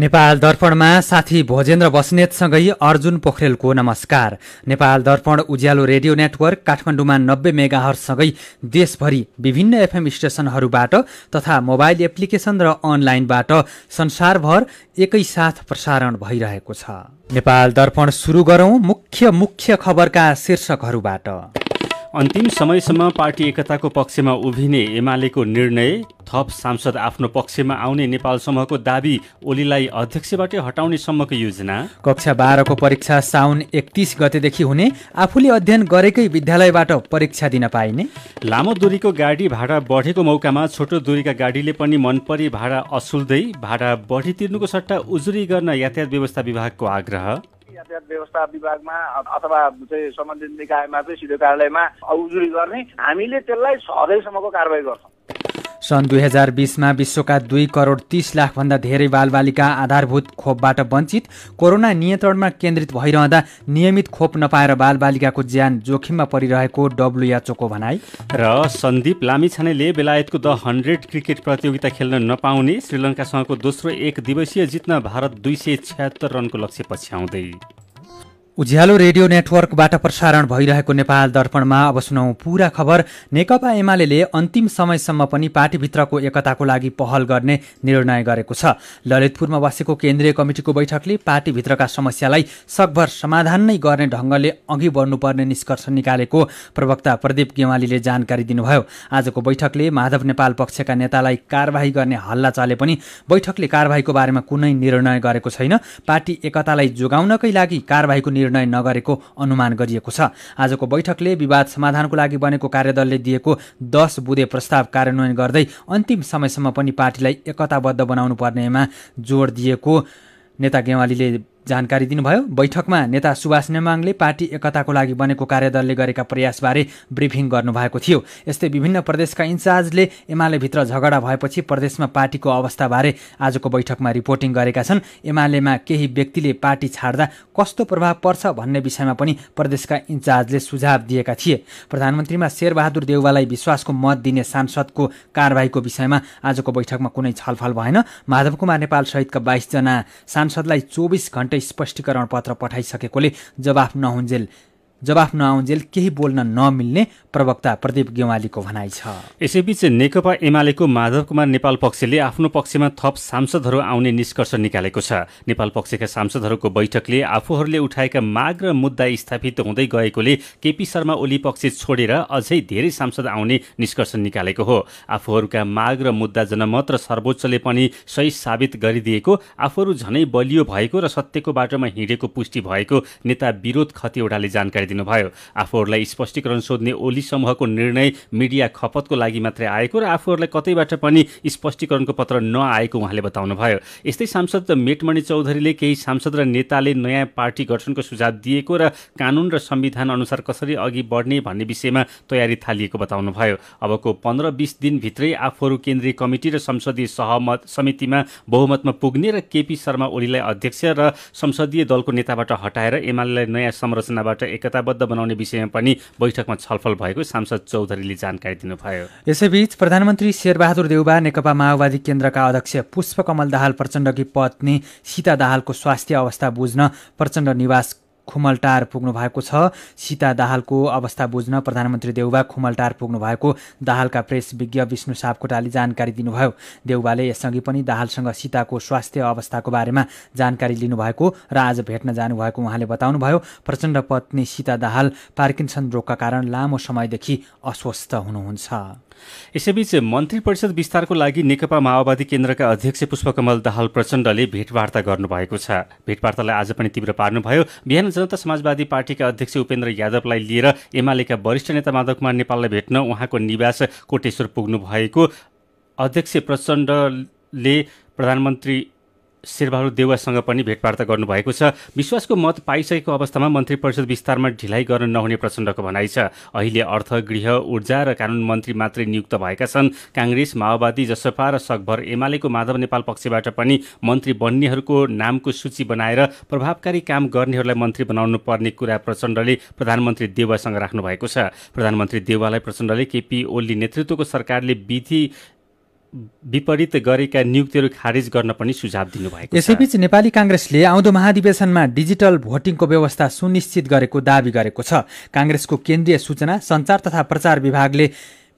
नेपाल दर्पणमा साथी भोजेन्द्र बस्नेतसँगै अर्जुन पोखरेलको नमस्कार नेपाल दर्पण उज्यालो रेडियो नेटवर्क काठमाडौँमा नब्बे मेगाहरूसँगै देशभरि विभिन्न एफएम स्टेशनहरूबाट तथा मोबाइल एप्लिकेशन र अनलाइनबाट संसारभर एकैसाथ प्रसारण भइरहेको छ नेपाल दर्पण सुरु गरौं मुख्य मुख्य खबरका शीर्षकहरूबाट अन्तिम समयसम्म पार्टी एकताको पक्षमा उभिने एमालेको निर्णय थप सांसद आफ्नो पक्षमा आउने नेपाल समूहको दावी ओलीलाई अध्यक्षबाट हटाउने सम्मको योजना कक्षा बाह्रको परीक्षा साउन एकतिस गतेदेखि हुने आफूले अध्ययन गरेकै विद्यालयबाट परीक्षा दिन पाइने लामो दूरीको गाडी भाडा बढेको मौकामा छोटो दूरीका गाडीले पनि मनपरी भाडा असुल्दै भाडा बढी तिर्नुको सट्टा उजुरी गर्न यातायात व्यवस्था विभागको आग्रह यातायात व्यवस्था विभागमा अथवा चाहिँ सम्बन्धित निकायमा चाहिँ सिधो कार्यालयमा उजुरी गर्ने हामीले त्यसलाई सधैँसम्मको कारवाही गर्छौँ सन् दुई हजार बिसमा विश्वका दुई करोड तीस लाखभन्दा धेरै बालबालिका आधारभूत खोपबाट वञ्चित कोरोना नियन्त्रणमा केन्द्रित भइरहँदा नियमित खोप नपाएर बालबालिकाको ज्यान जोखिममा परिरहेको डब्लुएचओको भनाई र सन्दीप लामिछानेले बेलायतको द हन्ड्रेड क्रिकेट प्रतियोगिता खेल्न नपाउने श्रीलङ्कासँगको दोस्रो एक दिवसीय जित्न भारत दुई सय छ्यात्तर रनको लक्ष्य पछ्याउँदै उज्यालो रेडियो नेटवर्कबाट प्रसारण भइरहेको नेपाल दर्पणमा अब सुनौ पूरा खबर नेकपा एमाले अन्तिम समयसम्म पनि पार्टीभित्रको एकताको लागि पहल गर्ने निर्णय गरेको छ ललितपुरमा बसेको केन्द्रीय कमिटिको बैठकले पार्टीभित्रका समस्यालाई सकभर समाधान नै गर्ने ढङ्गले अघि बढ्नुपर्ने निष्कर्ष निकालेको प्रवक्ता प्रदीप गेवालीले जानकारी दिनुभयो आजको बैठकले माधव नेपाल पक्षका नेतालाई कारवाही गर्ने हल्ला चले पनि बैठकले कारवाहीको बारेमा कुनै निर्णय गरेको छैन पार्टी एकतालाई जोगाउनकै लागि कारवाहीको निर्णय नगरेको अनुमान गरिएको छ आजको बैठकले विवाद समाधानको लागि बनेको कार्यदलले दिएको दस बुधे प्रस्ताव कार्यान्वयन गर्दै अन्तिम समयसम्म पनि पार्टीलाई एकताबद्ध बनाउनु पर्नेमा जोड दिएको नेता गेवालीले जानकारी दिनुभयो बैठकमा नेता सुभाष नेमाङले पार्टी एकताको लागि बनेको कार्यदलले गरेका प्रयासबारे ब्रिफिङ गर्नुभएको थियो यस्तै विभिन्न प्रदेशका इन्चार्जले एमालेभित्र झगडा भएपछि प्रदेशमा पार्टीको अवस्थाबारे आजको बैठकमा रिपोर्टिङ गरेका छन् एमालेमा केही व्यक्तिले पार्टी छाड्दा कस्तो प्रभाव पर्छ भन्ने विषयमा पनि प्रदेशका इन्चार्जले सुझाव दिएका थिए प्रधानमन्त्रीमा शेरबहादुर देउवालाई विश्वासको मत दिने सांसदको कारवाहीको विषयमा आजको बैठकमा कुनै छलफल भएन माधव कुमार नेपाल सहितका बाइसजना सांसदलाई चौबिस घन्टा एउटै स्पष्टीकरण पत्र पठाइसकेकोले जवाफ नहुन्जेल जवाफ नआउन्जेल केही बोल्न नमिल्ने प्रवक्ता प्रदीप गेवालीको भनाइ छ यसैबीच नेकपा एमालेको माधव कुमार नेपाल पक्षले आफ्नो पक्षमा थप सांसदहरू आउने निष्कर्ष निकालेको छ नेपाल पक्षका सांसदहरूको बैठकले आफूहरूले उठाएका माग र मुद्दा स्थापित हुँदै गएकोले केपी शर्मा ओली पक्ष छोडेर अझै धेरै सांसद आउने निष्कर्ष निकालेको हो आफूहरूका माग र मुद्दा जनमत र सर्वोच्चले पनि सही साबित गरिदिएको आफूहरू झनै बलियो भएको र सत्यको बाटोमा हिँडेको पुष्टि भएको नेता विरोध खतिवटाले जानकारी दिनुभयो आफूहरूलाई स्पष्टीकरण सोध्ने ओली समूहको निर्णय मिडिया खपतको लागि मात्रै आएको र आफूहरूलाई कतैबाट पनि स्पष्टीकरणको पत्र नआएको उहाँले बताउनुभयो यस्तै सांसद मेटमणि चौधरीले केही सांसद र नेताले नयाँ पार्टी गठनको सुझाव दिएको र कानुन र संविधान अनुसार कसरी अघि बढ्ने भन्ने विषयमा तयारी थालिएको बताउनुभयो अबको पन्ध्र बिस दिनभित्रै आफूहरू केन्द्रीय कमिटी र संसदीय सहमत समितिमा बहुमतमा पुग्ने र केपी शर्मा ओलीलाई अध्यक्ष र संसदीय दलको नेताबाट हटाएर एमाले नयाँ संरचनाबाट एकता योजनाबद्ध बनाउने विषयमा पनि बैठकमा छलफल भएको सांसद चौधरीले जानकारी दिनुभयो यसैबीच प्रधानमन्त्री शेरबहादुर देउबा नेकपा माओवादी केन्द्रका अध्यक्ष पुष्पकमल दाहाल प्रचण्डकी पत्नी सीता दाहालको स्वास्थ्य अवस्था बुझ्न प्रचण्ड निवास खुमलटार पुग्नु भएको छ सीता दाहालको अवस्था बुझ्न प्रधानमन्त्री देउबा खुमलटार पुग्नु भएको दाहालका प्रेस विज्ञ विष्णु सापकोटाले जानकारी दिनुभयो देउबाले यसअघि पनि दाहालसँग सीताको स्वास्थ्य अवस्थाको बारेमा जानकारी लिनुभएको र आज भेट्न जानुभएको उहाँले बताउनुभयो प्रचण्ड पत्नी सीता दाहाल पार्किन्सन रोगका कारण लामो समयदेखि अस्वस्थ हुनुहुन्छ यसैबीच मन्त्री परिषद विस्तारको लागि नेकपा माओवादी केन्द्रका अध्यक्ष पुष्पकमल दाहाल प्रचण्डले भेटवार्ता गर्नुभएको छ भेटवार्तालाई आज पनि तीव्र पार्नुभयो बिहान जनता समाजवादी पार्टीका अध्यक्ष उपेन्द्र यादवलाई लिएर एमालेका वरिष्ठ नेता माधव कुमार नेपाललाई भेट्न उहाँको निवास कोटेश्वर पुग्नु भएको अध्यक्ष प्रचण्डले प्रधानमन्त्री शेरबहादुर देवासँग पनि भेटवार्ता गर्नुभएको छ विश्वासको मत पाइसकेको अवस्थामा मन्त्री परिषद विस्तारमा ढिलाइ गर्न नहुने प्रचण्डको भनाइ छ अहिले अर्थ गृह ऊर्जा र कानुन मन्त्री मात्रै नियुक्त भएका छन् काङ्ग्रेस माओवादी जसपा र सकभर एमालेको माधव नेपाल पक्षबाट पनि मन्त्री बन्नेहरूको नामको सूची बनाएर प्रभावकारी काम गर्नेहरूलाई मन्त्री बनाउनु पर्ने कुरा प्रचण्डले प्रधानमन्त्री देवासँग राख्नु भएको छ प्रधानमन्त्री देवालाई प्रचण्डले केपी ओली नेतृत्वको सरकारले विधि विपरीत गरेका नियुक्तिहरू खारेज गर्न पनि सुझाव दिनुभएको यसैबीच नेपाली काङ्ग्रेसले आउँदो महाधिवेशनमा डिजिटल भोटिङको व्यवस्था सुनिश्चित गरेको दावी गरेको छ काङ्ग्रेसको केन्द्रीय सूचना सञ्चार तथा प्रचार विभागले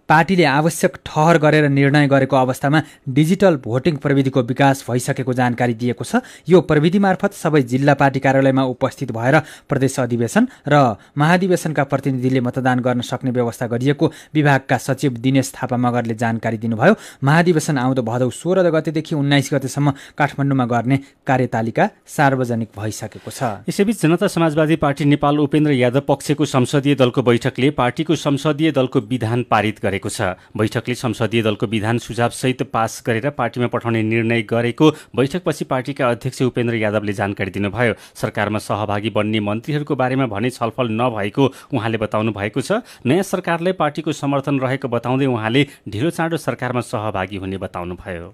पार्टीले आवश्यक ठहर गरेर निर्णय गरेको अवस्थामा डिजिटल भोटिङ प्रविधिको विकास भइसकेको जानकारी दिएको छ यो प्रविधि मार्फत सबै जिल्ला पार्टी कार्यालयमा उपस्थित भएर प्रदेश अधिवेशन र महाधिवेशनका प्रतिनिधिले मतदान गर्न सक्ने व्यवस्था गरिएको विभागका सचिव दिनेश थापा मगरले जानकारी दिनुभयो महाधिवेशन आउँदो भदौ सोह्र गतेदेखि उन्नाइस गतेसम्म काठमाडौँमा गर्ने कार्यतालिका सार्वजनिक भइसकेको छ यसैबीच जनता समाजवादी पार्टी नेपाल उपेन्द्र यादव पक्षको संसदीय दलको बैठकले पार्टीको संसदीय दलको विधान पारित गरे गरेको छ बैठकले संसदीय दलको विधान सुझावसहित पास गरेर पार्टीमा पठाउने निर्णय गरेको बैठकपछि पार्टीका अध्यक्ष उपेन्द्र यादवले जानकारी दिनुभयो सरकारमा सहभागी बन्ने मन्त्रीहरूको बारेमा भने छलफल नभएको उहाँले बताउनु भएको छ नयाँ सरकारलाई पार्टीको समर्थन रहेको बताउँदै उहाँले ढिलो चाँडो सरकारमा सहभागी हुने बताउनुभयो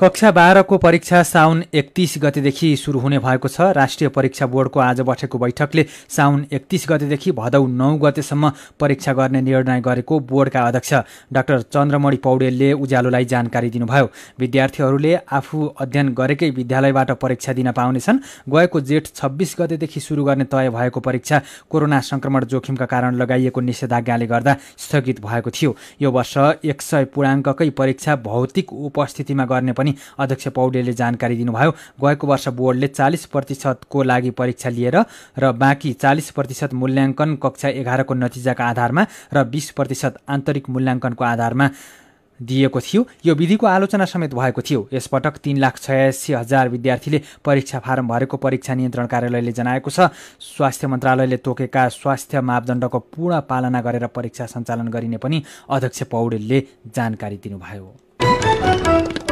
कक्षा बाह्रको परीक्षा साउन एकतिस गतेदेखि सुरु हुने भएको छ राष्ट्रिय परीक्षा बोर्डको आज बसेको बैठकले साउन एकतिस गतेदेखि भदौ नौ गतेसम्म परीक्षा गर्ने निर्णय गरेको बोर्डका अध्यक्ष डाक्टर चन्द्रमणि पौडेलले उज्यालोलाई जानकारी दिनुभयो विद्यार्थीहरूले आफू अध्ययन गरेकै विद्यालयबाट परीक्षा दिन पाउनेछन् गएको जेठ छब्बिस गतेदेखि सुरु गर्ने तय भएको परीक्षा कोरोना संक्रमण जोखिमका कारण लगाइएको निषेधाज्ञाले गर्दा स्थगित भएको थियो यो वर्ष एक सय पूर्णाङ्ककै परीक्षा भौतिक उपस्थितिमा गर्ने पनि पनि अध्यक्ष पौडेलले जानकारी दिनुभयो गएको वर्ष बोर्डले चालिस प्रतिशतको लागि परीक्षा लिएर र बाँकी चालिस प्रतिशत मूल्याङ्कन कक्षा एघारको नतिजाका आधारमा र बिस प्रतिशत आन्तरिक मूल्याङ्कनको आधारमा दिएको थियो यो विधिको आलोचना समेत भएको थियो यसपटक तिन लाख छयासी हजार विद्यार्थीले परीक्षा फारम भरेको परीक्षा नियन्त्रण कार्यालयले जनाएको छ स्वास्थ्य मन्त्रालयले तोकेका स्वास्थ्य मापदण्डको पूर्ण पालना गरेर परीक्षा सञ्चालन गरिने पनि अध्यक्ष पौडेलले जानकारी दिनुभयो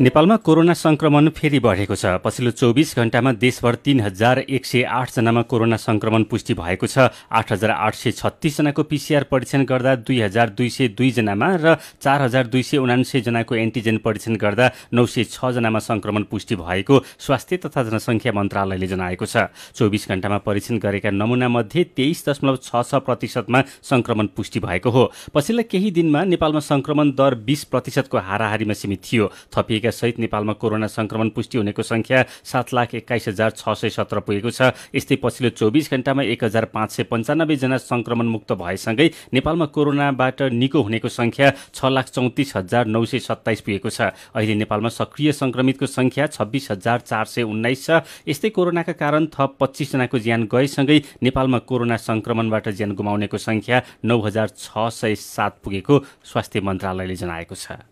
नेपालमा कोरोना संक्रमण फेरि बढेको छ पछिल्लो चौबिस घण्टामा देशभर तीन हजार एक सय आठजनामा कोरोना संक्रमण पुष्टि भएको छ आठ हजार आठ सय छत्तीसजनाको पिसिआर परीक्षण गर्दा दुई हजार दुई सय दुईजनामा र चार हजार दुई सय जनाको एन्टिजेन परीक्षण गर्दा नौ सय छजनामा संक्रमण पुष्टि भएको स्वास्थ्य तथा जनसङ्ख्या मन्त्रालयले जनाएको छ चौबिस घण्टामा परीक्षण गरेका मध्ये तेइस दशमलव छ छ प्रतिशतमा संक्रमण पुष्टि भएको हो पछिल्ला केही दिनमा नेपालमा संक्रमण दर बिस प्रतिशतको हाराहारीमा सीमित थियो थपिएको सहित नेपालमा कोरोना संक्रमण पुष्टि हुनेको संख्या सात लाख एक्काइस हजार छ सय सत्र पुगेको छ यस्तै पछिल्लो चौबिस घण्टामा एक हजार पाँच सय पन्चानब्बेजना संक्रमण मुक्त भएसँगै नेपालमा कोरोनाबाट निको हुनेको संख्या छ लाख चौतिस हजार नौ सय सत्ताइस पुगेको छ अहिले नेपालमा सक्रिय संक्रमितको संख्या छब्बिस हजार चार सय उन्नाइस छ यस्तै कोरोनाका कारण थप पच्चिसजनाको ज्यान गएसँगै नेपालमा कोरोना संक्रमणबाट ज्यान गुमाउनेको संख्या नौ हजार छ सय सात पुगेको स्वास्थ्य मन्त्रालयले जनाएको छ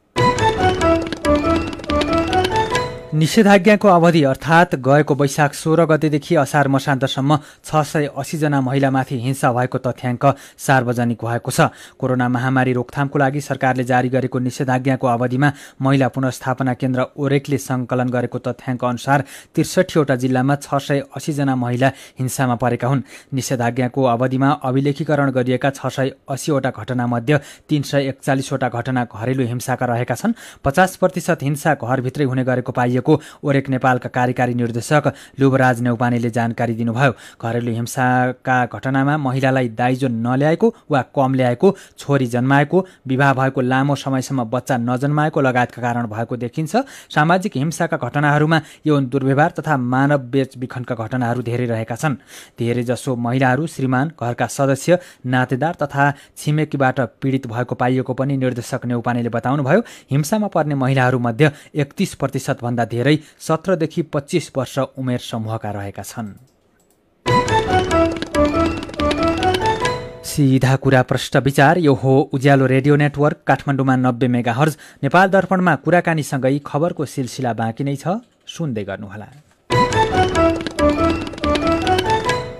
निषेधाज्ञाको अवधि अर्थात् गएको वैशाख सोह्र गतेदेखि असार मसान्तसम्म छ सय असीजना महिलामाथि हिंसा भएको तथ्याङ्क सार्वजनिक भएको छ कोरोना महामारी रोकथामको लागि सरकारले जारी गरेको निषेधाज्ञाको अवधिमा महिला पुनर्स्थापना केन्द्र ओरेकले सङ्कलन गरेको तथ्याङ्क अनुसार त्रिसठीवटा जिल्लामा छ सय असीजना महिला हिंसामा परेका हुन् निषेधाज्ञाको अवधिमा अभिलेखीकरण गरिएका छ सय असीवटा घटनामध्ये तिन सय एकचालिसवटा घटना घरेलु हिंसाका रहेका छन् पचास प्रतिशत हिंसा घरभित्रै हुने गरेको पाइयो गरिएको ओरेक नेपालका कार्यकारी निर्देशक लुभराज नेउपानेले जानकारी दिनुभयो घरेलु हिंसाका घटनामा महिलालाई दाइजो नल्याएको वा कम ल्याएको छोरी जन्माएको विवाह भएको लामो समयसम्म बच्चा नजन्माएको लगायतका कारण भएको देखिन्छ सामाजिक हिंसाका घटनाहरूमा यौन दुर्व्यवहार तथा मानव बेचबिखनका घटनाहरू धेरै रहेका छन् धेरैजसो महिलाहरू श्रीमान घरका सदस्य नातेदार तथा छिमेकीबाट पीडित भएको पाइएको पनि निर्देशक नेउपानेले बताउनुभयो हिंसामा पर्ने महिलाहरूमध्ये एकतिस प्रतिशतभन्दा धेरै सत्रदेखि पच्चिस वर्ष उमेर समूहका रहेका छन् सिधा कुरा प्रष्ट विचार यो हो उज्यालो रेडियो नेटवर्क काठमाडौँमा नब्बे मेगा हर्ज नेपाल दर्पणमा कुराकानीसँगै खबरको सिलसिला बाँकी नै छ सुन्दै गर्नुहोला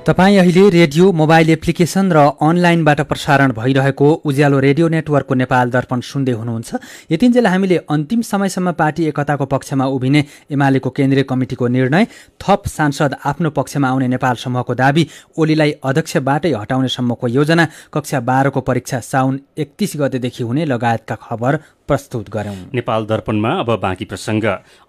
तपाईँ अहिले रेडियो मोबाइल एप्लिकेशन र अनलाइनबाट प्रसारण भइरहेको उज्यालो रेडियो नेटवर्कको नेपाल दर्पण सुन्दै हुनुहुन्छ यतिन्जेल हामीले अन्तिम समयसम्म पार्टी एकताको पक्षमा उभिने एमालेको केन्द्रीय कमिटिको निर्णय थप सांसद आफ्नो पक्षमा आउने नेपाल समूहको दावी ओलीलाई अध्यक्षबाटै हटाउने सम्मको योजना कक्षा बाह्रको परीक्षा साउन एकतिस गतेदेखि हुने लगायतका खबर प्रस्तुत गर्यौं नेपाल दर्पणमा अब बाँकी प्रसङ्ग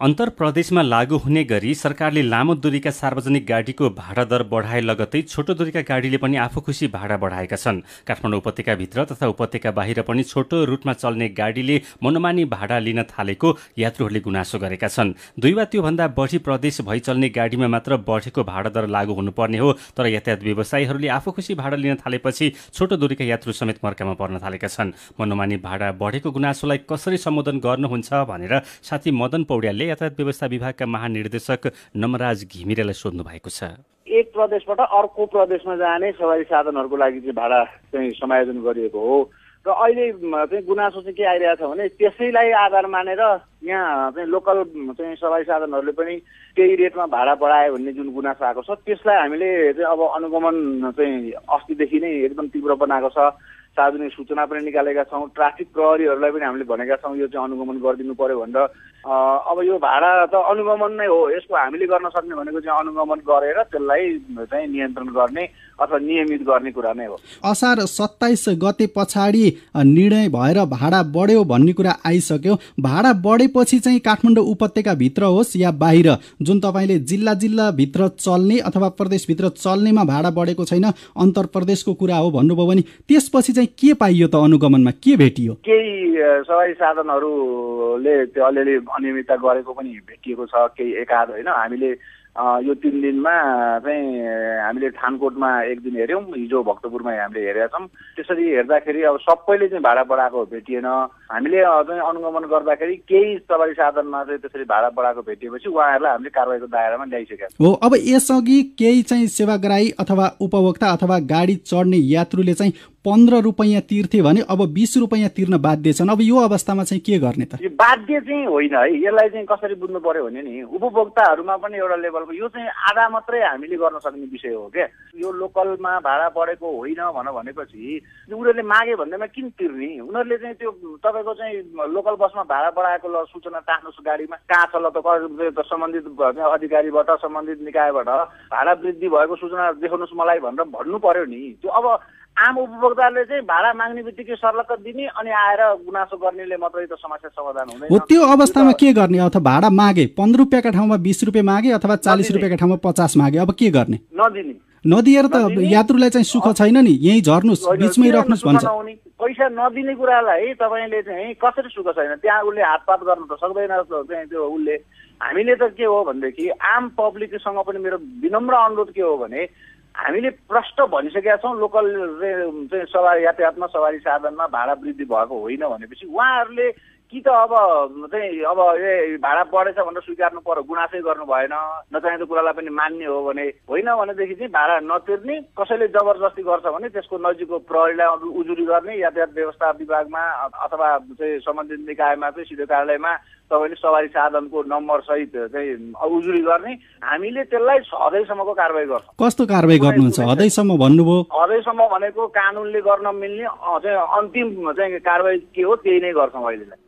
अन्तर प्रदेशमा लागू हुने गरी सरकारले लामो दूरीका सार्वजनिक गाडीको भाडा दर बढाए लगतै छोटो दूरीका गाडीले पनि आफू खुसी भाडा बढाएका छन् काठमाडौँ उपत्यकाभित्र तथा उपत्यका बाहिर पनि छोटो रुटमा चल्ने गाडीले मनोमानी भाडा लिन थालेको यात्रुहरूले गुनासो गरेका छन् दुई वा त्योभन्दा बढी प्रदेश भई चल्ने गाडीमा मात्र बढेको भाडा दर लागू हुनुपर्ने हो तर यातायात व्यवसायीहरूले आफू खुसी भाडा लिन थालेपछि छोटो दूरीका यात्रु समेत मर्कामा पर्न थालेका छन् मनोमानी भाडा बढेको गुनासोलाई कसरी सम्बोधन गर्नुहुन्छ भनेर साथी मदन पौड्यालले यातायात व्यवस्था विभागका महानिर्देशक नमराज घिमिरेलाई सोध्नु भएको छ एक प्रदेशबाट अर्को प्रदेशमा जाने सवारी साधनहरूको लागि चाहिँ भाडा चाहिँ समायोजन गरिएको हो र अहिले चाहिँ गुनासो चाहिँ के आइरहेको छ भने त्यसैलाई आधार मानेर यहाँ चाहिँ लोकल चाहिँ सवारी साधनहरूले पनि केही रेटमा भाडा बढायो भन्ने जुन गुनासो आएको छ त्यसलाई हामीले चाहिँ अब अनुगमन चाहिँ अस्तिदेखि नै एकदम तीव्र बनाएको छ सार्वजनिक सूचना पनि निकालेका छौँ ट्राफिक प्रहरीहरूलाई पनि हामीले भनेका छौँ यो चाहिँ अनुगमन गरिदिनु पऱ्यो भनेर अब यो भाडा त अनुगमन नै हो यसको हामीले गर्न सक्ने भनेको चाहिँ अनुगमन गरेर त्यसलाई चाहिँ नियन्त्रण गर्ने अथवा नियमित गर्ने कुरा नै हो असार सत्ताइस गते पछाडि निर्णय भएर भाडा बढ्यो भन्ने कुरा आइसक्यो भाडा बढेपछि चाहिँ काठमाडौँ उपत्यकाभित्र होस् या बाहिर जुन तपाईँले जिल्ला जिल्लाभित्र चल्ने अथवा प्रदेशभित्र चल्नेमा भाडा बढेको छैन अन्तर प्रदेशको कुरा हो भन्नुभयो भने त्यसपछि चाहिँ चाहिँ के पाइयो त अनुगमनमा के भेटियो केही सवारी साधनहरूले त्यो अलिअलि अनियमितता गरेको पनि भेटिएको छ केही एकाध होइन हामीले यो तिन दिनमा चाहिँ हामीले थानकोटमा एक दिन हेऱ्यौँ हिजो भक्तपुरमा हामीले हेरेका छौँ त्यसरी हेर्दाखेरि अब सबैले चाहिँ भाडा बढाएको भेटिएन हामीले चाहिँ अनुगमन गर्दाखेरि केही सवारी साधनमा चाहिँ त्यसरी भाडा बढाएको भेटिएपछि उहाँहरूलाई हामीले कारवाहीको दायरामा ल्याइसकेका छौँ हो अब यसअघि केही चाहिँ सेवाग्राही अथवा उपभोक्ता अथवा गाडी चढ्ने यात्रुले चाहिँ पन्ध्र रुपियाँ तिर्थे भने अब बिस रुपियाँ तिर्न बाध्य छन् अब यो अवस्थामा चाहिँ के गर्ने त यो बाध्य चाहिँ होइन है यसलाई चाहिँ कसरी बुझ्नु पर्यो भने नि उपभोक्ताहरूमा पनि एउटा लेभलको यो चाहिँ आधा मात्रै हामीले गर्न सक्ने विषय हो क्या यो लोकलमा भाडा बढेको होइन भनेर भनेपछि उनीहरूले मागे भन्दैमा किन तिर्ने उनीहरूले चाहिँ त्यो तपाईँको चाहिँ लोकल बसमा भाडा बढाएको ल सूचना टाक्नुहोस् गाडीमा कहाँ छ ल त सम्बन्धित अधिकारीबाट सम्बन्धित निकायबाट भाडा वृद्धि भएको सूचना देखाउनुहोस् मलाई भनेर भन्नु पर्यो नि त्यो अब आम उपभोक्ताले चाहिँ भाडा माग्ने बित्तिकै सर्लक्क दिने अनि आएर गुनासो गर्नेले मात्रै त समस्या समाधान हुँदैन हो त्यो अवस्थामा के गर्ने अथवा भाडा मागे पन्ध्र रुपियाँका ठाउँमा बिस रुपियाँ मागे अथवा चालिस रुपियाँका ठाउँमा पचास मागे अब के गर्ने नदिने नदिएर त यात्रुलाई चाहिँ सुख छैन नि यहीँ झर्नुहोस् बिचमै राख्नुहोस् भन्छ पैसा नदिने कुरालाई तपाईँले चाहिँ कसरी सुख छैन त्यहाँ उसले हातपात गर्न त सक्दैन चाहिँ त्यो उसले हामीले त के हो भनेदेखि आम पब्लिकसँग पनि मेरो विनम्र अनुरोध के हो भने हामीले प्रष्ट भनिसकेका छौँ लोकल चाहिँ सवारी यातायातमा सवारी साधनमा भाडा वृद्धि भएको होइन भनेपछि उहाँहरूले कि त अब चाहिँ अब ए भाडा बढेछ भनेर स्वीकार्नु पर्यो गुनासै गर्नु भएन नचाहिँदो कुरालाई पनि मान्ने हो भने होइन भनेदेखि चाहिँ भाडा नतिर्ने कसैले जबरजस्ती गर्छ भने त्यसको नजिकको प्रहरीलाई उजुरी गर्ने यातायात व्यवस्था विभागमा अथवा चाहिँ सम्बन्धित निकायमा चाहिँ सिधो कार्यालयमा तपाईँले सवारी साधनको नम्बर सहित चाहिँ उजुरी गर्ने हामीले त्यसलाई हदैसम्मको कारवाही गर्छौँ कस्तो कारवाही गर्नुहुन्छ हदैसम्म भन्नुभयो हदैसम्म भनेको कानुनले गर्न मिल्ने चाहिँ अन्तिम चाहिँ कारवाही के हो त्यही नै गर्छौँ अहिलेलाई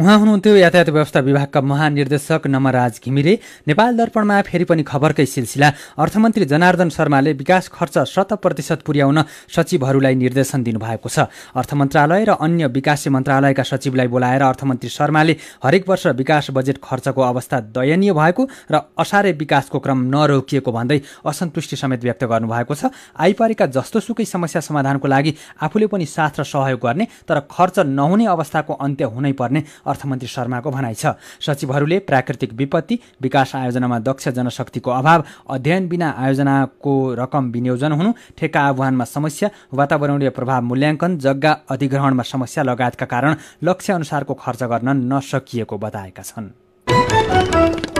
उहाँ हुनुहुन्थ्यो यातायात व्यवस्था विभागका महानिर्देशक नमराज घिमिरे नेपाल दर्पणमा फेरि पनि खबरकै सिलसिला अर्थमन्त्री जनार्दन शर्माले विकास खर्च शत प्रतिशत पुर्याउन सचिवहरूलाई निर्देशन दिनुभएको छ अर्थ मन्त्रालय र अन्य विकास मन्त्रालयका सचिवलाई बोलाएर अर्थमन्त्री शर्माले हरेक वर्ष वर्ष विकास बजेट खर्चको अवस्था दयनीय भएको र असारे विकासको क्रम नरोकिएको भन्दै असन्तुष्टि समेत व्यक्त गर्नुभएको छ आइपारेका सुकै समस्या समाधानको लागि आफूले पनि साथ र सहयोग गर्ने तर खर्च नहुने अवस्थाको अन्त्य हुनै पर्ने अर्थमन्त्री शर्माको भनाइ छ सचिवहरूले प्राकृतिक विपत्ति विकास आयोजनामा दक्ष जनशक्तिको अभाव अध्ययन बिना आयोजनाको रकम विनियोजन हुनु ठेक्का आह्वानमा समस्या वातावरणीय प्रभाव मूल्याङ्कन जग्गा अधिग्रहणमा समस्या लगायतका कारण लक्ष्य अनुसारको खर्च गर्न नसकिएको बताएका छन्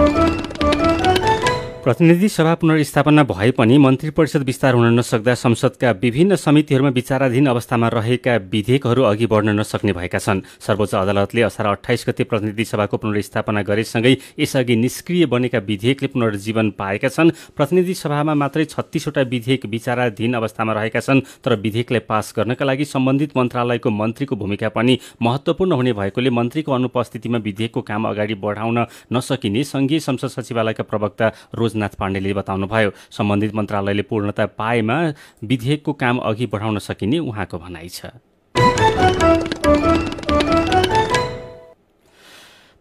प्रतिनिधि सभा पुनर्स्थापना भए पनि मन्त्री परिषद विस्तार हुन नसक्दा संसदका विभिन्न समितिहरूमा विचाराधीन अवस्थामा रहेका विधेयकहरू अघि बढ्न नसक्ने भएका छन् सर्वोच्च अदालतले असार अठाइस गते प्रतिनिधि सभाको पुनर्स्थापना गरेसँगै यसअघि निष्क्रिय बनेका विधेयकले पुनर्जीवन पाएका छन् प्रतिनिधि सभामा मात्रै छत्तिसवटा विधेयक विचाराधीन अवस्थामा रहेका छन् तर विधेयकलाई पास गर्नका लागि सम्बन्धित मन्त्रालयको मन्त्रीको भूमिका पनि महत्त्वपूर्ण हुने भएकोले मन्त्रीको अनुपस्थितिमा विधेयकको काम अगाडि बढाउन नसकिने सङ्घीय संसद सचिवालयका प्रवक्ता रोज नाथ पाण्डेले बताउनुभयो सम्बन्धित मन्त्रालयले पूर्णता पाएमा विधेयकको काम अघि बढाउन सकिने उहाँको भनाइ छ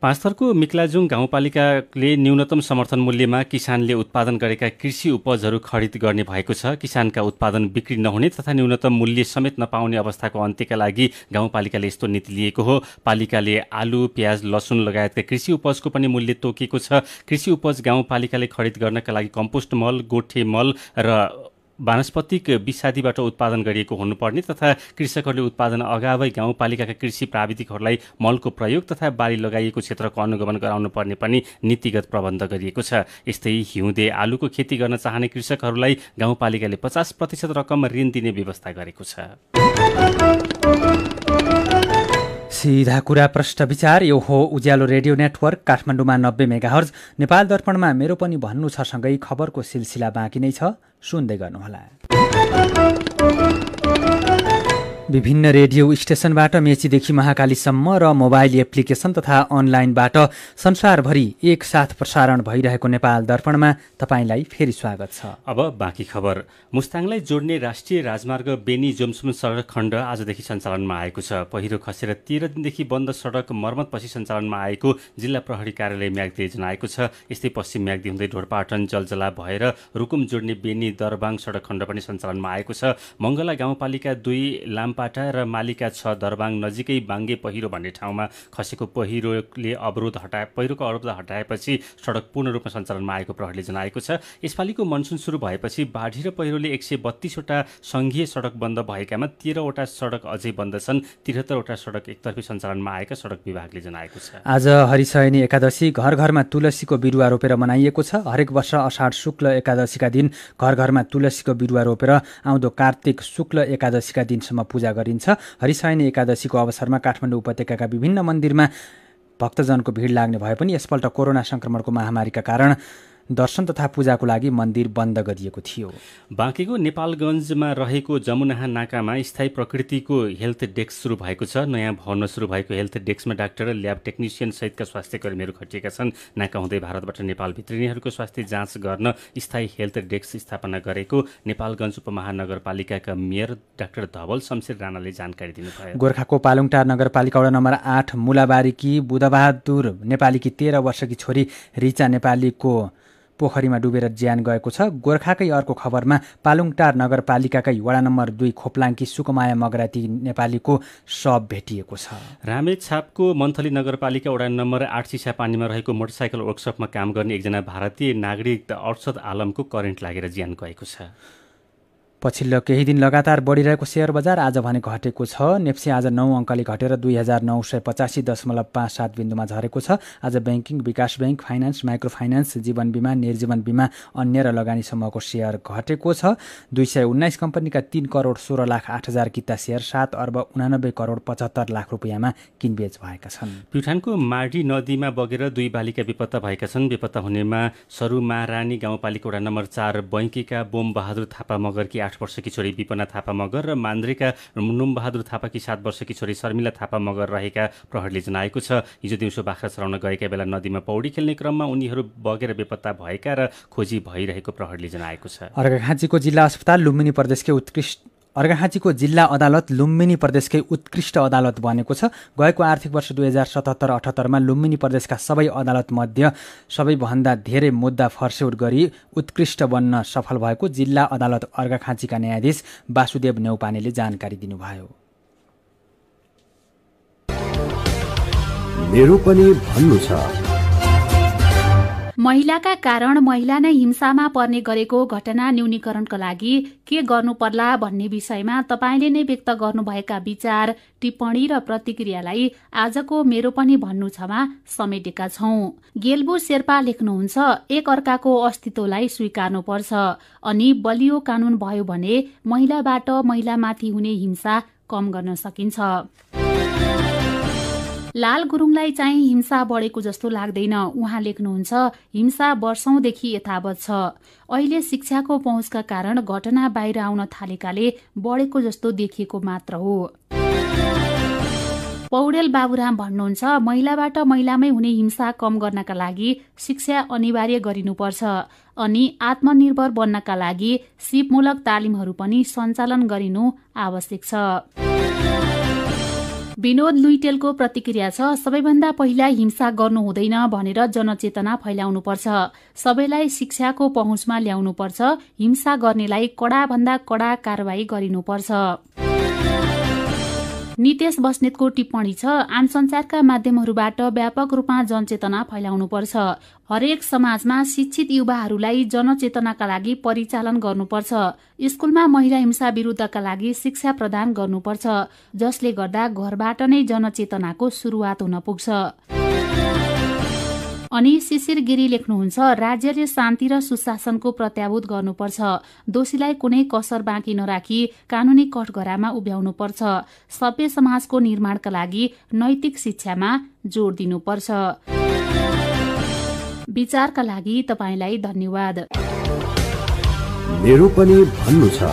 पाँच थरको मिक्लाजुङ गाउँपालिकाले न्यूनतम समर्थन मूल्यमा किसानले उत्पादन गरेका कृषि उपजहरू खरिद गर्ने भएको छ किसानका उत्पादन बिक्री नहुने तथा न्यूनतम मूल्य समेत नपाउने अवस्थाको अन्त्यका लागि गाउँपालिकाले यस्तो नीति लिएको हो पालिकाले आलु प्याज लसुन लगायतका कृषि उपजको पनि मूल्य तोकेको छ कृषि उपज गाउँपालिकाले खरिद गर्नका लागि कम्पोस्ट मल गोठे मल र वानस्पतिक विषादीबाट उत्पादन गरिएको हुनुपर्ने तथा कृषकहरूले उत्पादन अगावै गाउँपालिकाका कृषि प्राविधिकहरूलाई मलको प्रयोग तथा बाली लगाइएको क्षेत्रको अनुगमन गराउनु पर्ने पनि नीतिगत प्रबन्ध गरिएको छ यस्तै हिउँदे आलुको खेती गर्न चाहने कृषकहरूलाई गाउँपालिकाले पचास प्रतिशत रकम ऋण दिने व्यवस्था गरेको छ सिधा कुरा प्रश्न विचार यो हो उज्यालो रेडियो नेटवर्क काठमाडौँमा नब्बे मेगाहर्ज नेपाल दर्पणमा मेरो पनि भन्नु छ सँगै खबरको सिलसिला बाँकी नै छ सुन्दै गर्नुहोला विभिन्न रेडियो स्टेशनबाट मेचीदेखि महाकालीसम्म र मोबाइल एप्लिकेसन तथा अनलाइनबाट संसारभरि एकसाथ प्रसारण भइरहेको नेपाल दर्पणमा तपाईँलाई फेरि स्वागत छ अब बाँकी खबर मुस्ताङलाई जोड्ने राष्ट्रिय राजमार्ग बेनी जोमसुम सडक खण्ड आजदेखि सञ्चालनमा आएको छ पहिरो खसेर तेह्र दिनदेखि बन्द सडक मर्मतपछि सञ्चालनमा आएको जिल्ला प्रहरी कार्यालय म्याग्दीले जनाएको छ यस्तै पश्चिम म्याग्दी हुँदै ढोरपाटन जलजला भएर रुकुम जोड्ने बेनी दरबाङ सडक खण्ड पनि सञ्चालनमा आएको छ मङ्गला गाउँपालिका दुई लाम्पा पाटा र मालिका छ दरबाङ नजिकै बाङ्गे पहिरो भन्ने ठाउँमा खसेको पहिरोले अवरोध हटाए पहिरोको अवरोध हटाएपछि सडक पूर्ण रूपमा सञ्चालनमा आएको प्रहरीले जनाएको छ यसपालिको मनसुन सुरु भएपछि बाढी र पहिरोले एक सय बत्तीसवटा सङ्घीय सडक बन्द भएकामा तेह्रवटा सडक अझै बन्द छन् त्रिहत्तरवटा सडक एकतर्फी सञ्चालनमा आएका सडक विभागले जनाएको छ आज हरिशयनी एकादशी घर घरमा तुलसीको बिरुवा रोपेर मनाइएको छ हरेक वर्ष अषाढ शुक्ल एकादशीका दिन घर घरमा तुलसीको बिरुवा रोपेर आउँदो कार्तिक शुक्ल एकादशीका दिनसम्म पूजा पूजा गरिन्छ हरिसायनी एकादशीको अवसरमा काठमाडौँ उपत्यकाका विभिन्न मन्दिरमा भक्तजनको भिड लाग्ने भए पनि यसपल्ट कोरोना सङ्क्रमणको महामारीका कारण दर्शन तथा पूजाको लागि मन्दिर बन्द गरिएको थियो बाँकीको नेपालगञ्जमा रहेको जमुनाहा नाकामा स्थायी प्रकृतिको हेल्थ डेस्क सुरु भएको छ नयाँ भवनमा सुरु भएको हेल्थ डेस्कमा डाक्टर र ल्याब टेक्निसियन सहितका स्वास्थ्य कर्मीहरू खटिएका छन् नाका हुँदै भारतबाट नेपाल भित्रिनेहरूको स्वास्थ्य जाँच गर्न स्थायी हेल्थ डेस्क स्थापना गरेको नेपालगञ्ज उपमहानगरपालिकाका मेयर डाक्टर धवल शमशेर राणाले जानकारी दिनुभयो गोर्खाको पालुङटा नगरपालिका वडा नम्बर आठ मुलाबारीकी बुधबहादुर नेपालीकी तेह्र वर्षकी छोरी रिचा नेपालीको पोखरीमा डुबेर ज्यान गएको छ गोर्खाकै अर्को खबरमा पालुङटार नगरपालिकाकै वडा नम्बर दुई खोप्लाङ्की सुकमाया मगराती नेपालीको शव भेटिएको छ रामेछापको मन्थली नगरपालिका वडा नम्बर आठ चिसा पानीमा रहेको मोटरसाइकल वर्कसपमा काम गर्ने एकजना भारतीय नागरिक अर्षद आलमको करेन्ट लागेर ज्यान गएको छ पछिल्लो केही दिन लगातार बढिरहेको सेयर बजार आज भने घटेको छ नेप्सी आज नौ अङ्कले घटेर दुई हजार नौ सय पचासी दशमलव पाँच सात बिन्दुमा झरेको छ आज ब्याङ्किङ विकास ब्याङ्क फाइनेन्स माइक्रो फाइनेन्स जीवन बिमा निर्जीवन बिमा अन्य र लगानी समूहको सेयर घटेको छ दुई सय उन्नाइस कम्पनीका तिन करोड सोह्र लाख आठ हजार किता सेयर सात अर्ब उनानब्बे करोड पचहत्तर लाख रुपियाँमा किनबेच भएका छन् प्युठानको मार्डी नदीमा बगेर दुई बालिका विपत्ता भएका छन् विपत्ता हुनेमा सरू महारानी गाउँपालिका वडा नम्बर चार बैङ्कीका बोमबहादुर थापा मगरकी आठ वर्षकी छोरी विपना थापा मगर र मान्द्रेका नुमबहादुर थापाकी सात वर्षकी छोरी शर्मिला थापा मगर रहेका प्रहरीले जनाएको छ हिजो दिउँसो बाख्रा चराउन गएका बेला नदीमा पौडी खेल्ने क्रममा उनीहरू बगेर बेपत्ता भएका र खोजी भइरहेको प्रहरीले जनाएको छ अर्घाखाँचीको जिल्ला अस्पताल लुम्बिनी प्रदेशकै उत्कृष्ट अर्घाखाँचीको जिल्ला अदालत लुम्बिनी प्रदेशकै उत्कृष्ट अदालत बनेको छ गएको आर्थिक वर्ष दुई हजार सतहत्तर अठहत्तरमा लुम्बिनी प्रदेशका सबै अदालतमध्ये सबैभन्दा धेरै मुद्दा फर्स्यौट गरी उत्कृष्ट बन्न सफल भएको जिल्ला अदालत अर्घाखाँचीका न्यायाधीश वासुदेव नेौपानेले जानकारी दिनुभयो मेरो पनि भन्नु छ महिलाका कारण महिला नै हिंसामा पर्ने गरेको घटना न्यूनीकरणका लागि के गर्नु पर्ला भन्ने विषयमा तपाईँले नै व्यक्त गर्नुभएका विचार टिप्पणी र प्रतिक्रियालाई आजको मेरो पनि भन्नु छमा समेटेका छौ गेलबु शेर्पा लेख्नुहुन्छ एक अर्काको अस्तित्वलाई स्वीकार्नुपर्छ अनि बलियो कानून भयो भने महिलाबाट महिलामाथि हुने हिंसा कम गर्न सकिन्छ लाल गुरुङलाई चाहिँ हिंसा बढेको जस्तो लाग्दैन उहाँ लेख्नुहुन्छ हिंसा वर्षौंदेखि यथावत छ अहिले शिक्षाको पहुँचका कारण घटना बाहिर आउन थालेकाले बढेको जस्तो देखिएको मात्र हो पौडेल बाबुराम भन्नुहुन्छ महिलाबाट महिलामै हुने हिंसा कम गर्नका लागि शिक्षा अनिवार्य गरिनुपर्छ अनि आत्मनिर्भर बन्नका लागि सिपमूलक तालिमहरू पनि सञ्चालन गरिनु आवश्यक छ विनोद लुइटेलको प्रतिक्रिया छ सबैभन्दा पहिला हिंसा गर्नु हुँदैन भनेर जनचेतना फैलाउनुपर्छ सबैलाई शिक्षाको पहुँचमा ल्याउनुपर्छ हिंसा गर्नेलाई कडाभन्दा कडा कारवाही गरिनुपर्छ नितेश बस्नेतको टिप्पणी छ आम संचारका माध्यमहरूबाट व्यापक रूपमा जनचेतना फैलाउनुपर्छ हरेक समाजमा शिक्षित युवाहरूलाई जनचेतनाका लागि परिचालन गर्नुपर्छ स्कूलमा महिला हिंसा विरूद्धका लागि शिक्षा प्रदान गर्नुपर्छ जसले गर्दा घरबाट नै जनचेतनाको सुरुवात हुन पुग्छ अनि शिशिर गिरी लेख्नुहुन्छ राज्यले शान्ति र सुशासनको प्रत्याभूत गर्नुपर्छ दोषीलाई कुनै कसर बाँकी नराखी कानूनी कठघरामा उभ्याउनुपर्छ सभ्य समाजको निर्माणका लागि नैतिक शिक्षामा जोड दिनुपर्छ विचारका लागि तपाईँलाई धन्यवाद मेरो पनि भन्नु छ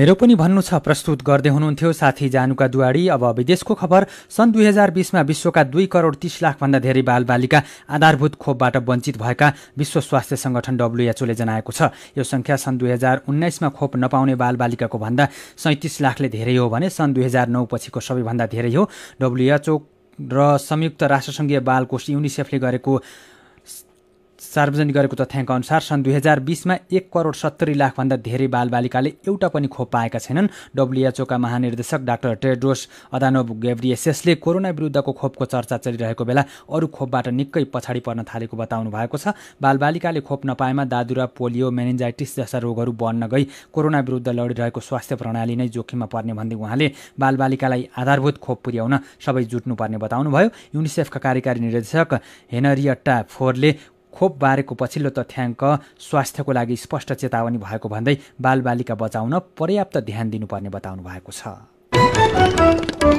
मेरो पनि भन्नु छ प्रस्तुत गर्दै हुनुहुन्थ्यो साथी जानुका दुवाडी अब विदेशको खबर सन् दुई हजार बिसमा विश्वका दुई करोड तीस लाखभन्दा धेरै बालबालिका आधारभूत खोपबाट वञ्चित भएका विश्व स्वास्थ्य संगठन डब्लुएचओले जनाएको छ यो संख्या सन् दुई हजार उन्नाइसमा खोप नपाउने बालबालिकाको भन्दा सैँतिस लाखले धेरै हो भने सन् दुई हजार नौ पछिको सबैभन्दा धेरै हो डब्लुएचओ र संयुक्त राष्ट्रसङ्घीय कोष युनिसेफले गरेको सार्वजनिक गरेको तथ्याङ्क अनुसार सन् दुई हजार बिसमा एक करोड सत्तरी लाखभन्दा धेरै बालबालिकाले एउटा पनि खोप पाएका छैनन् डब्लुएचओका महानिर्देशक डाक्टर टेड्रोस अदानोभ गेब्रिएसेसले कोरोना विरुद्धको खोपको चर्चा चलिरहेको बेला अरू खोपबाट निकै पछाडि पर्न थालेको बताउनु भएको छ बालबालिकाले खोप नपाएमा दादुरा पोलियो मेनिन्जाइटिस जस्ता रोगहरू बढ्न गई कोरोना विरुद्ध लडिरहेको स्वास्थ्य प्रणाली नै जोखिममा पर्ने भन्दै उहाँले बालबालिकालाई आधारभूत खोप पुर्याउन सबै जुट्नुपर्ने बताउनुभयो युनिसेफका कार्यकारी निर्देशक हेनरियट्टा फोरले बारेको पछिल्लो तथ्याङ्क स्वास्थ्यको लागि स्पष्ट चेतावनी भएको भन्दै बालबालिका बचाउन पर्याप्त ध्यान दिनुपर्ने बताउनु भएको छ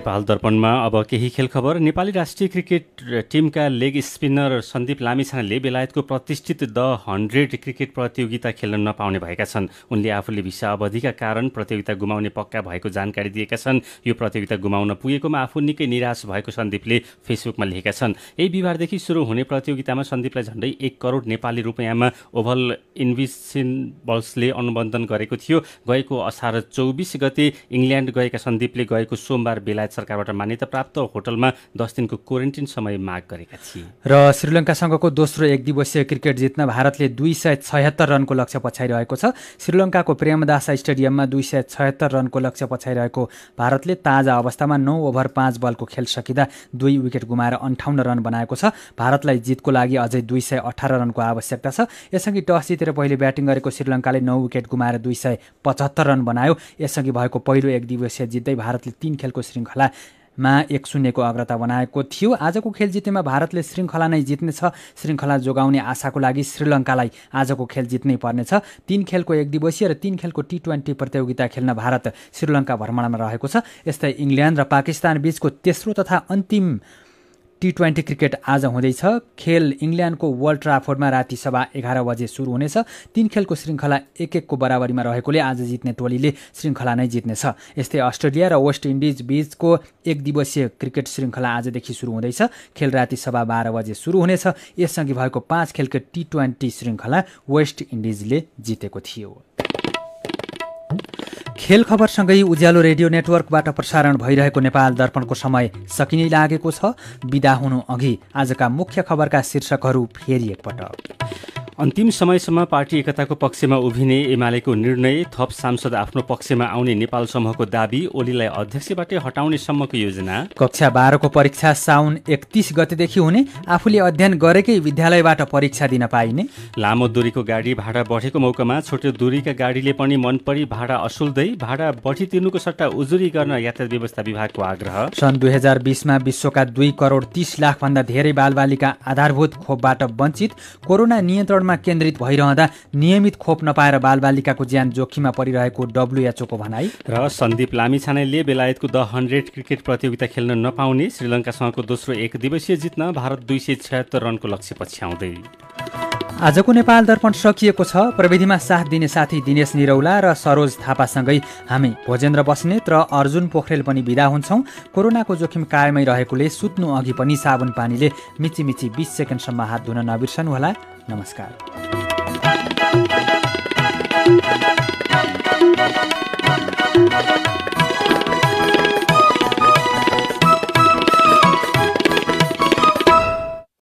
नेपाल दर्पणमा अब केही खेल खबर नेपाली राष्ट्रिय क्रिकेट टिमका लेग स्पिनर सन्दीप लामिछानेले बेलायतको प्रतिष्ठित द हन्ड्रेड क्रिकेट प्रतियोगिता खेल्न नपाउने भएका छन् उनले आफूले भिसा अवधिका कारण प्रतियोगिता गुमाउने पक्का भएको जानकारी दिएका छन् यो प्रतियोगिता गुमाउन पुगेकोमा आफू निकै निराश भएको सन्दीपले फेसबुकमा लेखेका छन् यही बिहिबारदेखि सुरु हुने प्रतियोगितामा सन्दीपलाई झन्डै एक करोड नेपाली रुपियाँमा ओभल इन्भिसिन बल्सले अनुबन्धन गरेको थियो गएको असार चौबिस गते इङ्ल्यान्ड गएका सन्दीपले गएको सोमबार बेला बेलायत सरकारबाट मान्यता प्राप्त होटलमा दस दिनको क्वारेन्टिन समय माग गरेका थिए र श्रीलङ्कासँगको दोस्रो एक दिवसीय क्रिकेट जित्न भारतले दुई सय छयत्तर रनको लक्ष्य पछाइरहेको छ श्रीलङ्काको प्रेमदासा स्टेडियममा दुई सय छयत्तर रनको लक्ष्य पछाइरहेको भारतले ताजा अवस्थामा नौ ओभर पाँच बलको खेल सकिँदा दुई विकेट गुमाएर अन्ठाउन्न रन बनाएको छ भारतलाई जितको लागि अझै दुई सय अठार रनको आवश्यकता छ यसअघि टस जितेर पहिले ब्याटिङ गरेको श्रीलङ्काले नौ विकेट गुमाएर दुई सय पचहत्तर रन बनायो यसअघि भएको पहिलो एक दिवसीय जित्दै भारतले तीन खेलको श्रृङ्खला श्रृङ्खला मा एक शून्यको अग्रता बनाएको थियो आजको खेल जितेमा भारतले श्रृङ्खला नै जित्नेछ श्रृङ्खला जोगाउने आशाको लागि श्रीलङ्कालाई आजको खेल जित्नै पर्नेछ तीन खेलको एक दिवसीय र तीन खेलको टी ट्वेन्टी प्रतियोगिता खेल्न भारत श्रीलङ्का भ्रमणमा रहेको छ यस्तै इङ्ल्यान्ड र पाकिस्तान बीचको तेस्रो तथा अन्तिम टी ट्वेन्टी क्रिकेट आज हुँदैछ खेल इङ्ल्यान्डको वर्ल्ड ट्राफोर्डमा राति सभा एघार बजे सुरु हुनेछ तीन खेलको श्रृङ्खला एक एकको बराबरीमा रहेकोले आज जित्ने टोलीले श्रृङ्खला नै जित्नेछ यस्तै अस्ट्रेलिया र वेस्ट इन्डिज बीचको एक दिवसीय क्रिकेट श्रृङ्खला आजदेखि सुरु हुँदैछ खेल राति सभा बाह्र बजे सुरु हुनेछ यससँगै भएको पाँच खेलको टी ट्वेन्टी श्रृङ्खला वेस्ट इन्डिजले जितेको थियो खेल खबरसँगै उज्यालो रेडियो नेटवर्कबाट प्रसारण भइरहेको नेपाल दर्पणको समय सकिने लागेको छ विदा हुनु अघि आजका मुख्य खबरका शीर्षकहरू फेरि एकपटक अन्तिम समयसम्म पार्टी एकताको पक्षमा उभिने एमालेको निर्णय थप सांसद आफ्नो पक्षमा आउने नेपाल समूहको दावी ओलीलाई अध्यक्षबाटै हटाउने सम्मको योजना कक्षा बाह्रको परीक्षा साउन एकतिस गतेदेखि हुने आफूले अध्ययन गरेकै विद्यालयबाट परीक्षा दिन पाइने लामो दूरीको गाडी भाडा बढेको मौकामा छोटो दूरीका गाडीले पनि मनपरी भाडा असुल्दै भाडा बढी तिर्नुको सट्टा उजुरी गर्न यातायात व्यवस्था विभागको आग्रह सन् दुई हजार बिसमा विश्वका दुई करोड तीस लाख भन्दा धेरै बालबालिका आधारभूत खोपबाट वञ्चित कोरोना नियन्त्रणमा खोपमा केन्द्रित भइरहँदा नियमित खोप नपाएर बालबालिकाको ज्यान जोखिममा परिरहेको डब्लुएचओको भनाइ र सन्दीप लामिछानेले बेलायतको द हन्ड्रेड क्रिकेट प्रतियोगिता खेल्न नपाउने श्रीलङ्कासँगको दोस्रो एक दिवसीय जित्न भारत दुई सय छयत्तर रनको लक्ष्य पछ्याउँदै आजको नेपाल दर्पण सकिएको छ प्रविधिमा साथ दिने साथी दिनेश निरौला र सरोज थापासँगै हामी भोजेन्द्र बस्नेत र अर्जुन पोखरेल पनि विदा हुन्छौँ कोरोनाको जोखिम कायमै रहेकोले सुत्नु अघि पनि साबुन पानीले मिचीमिची मिची बिस सेकेन्डसम्म हात धुन नबिर्सनुहोला नमस्कार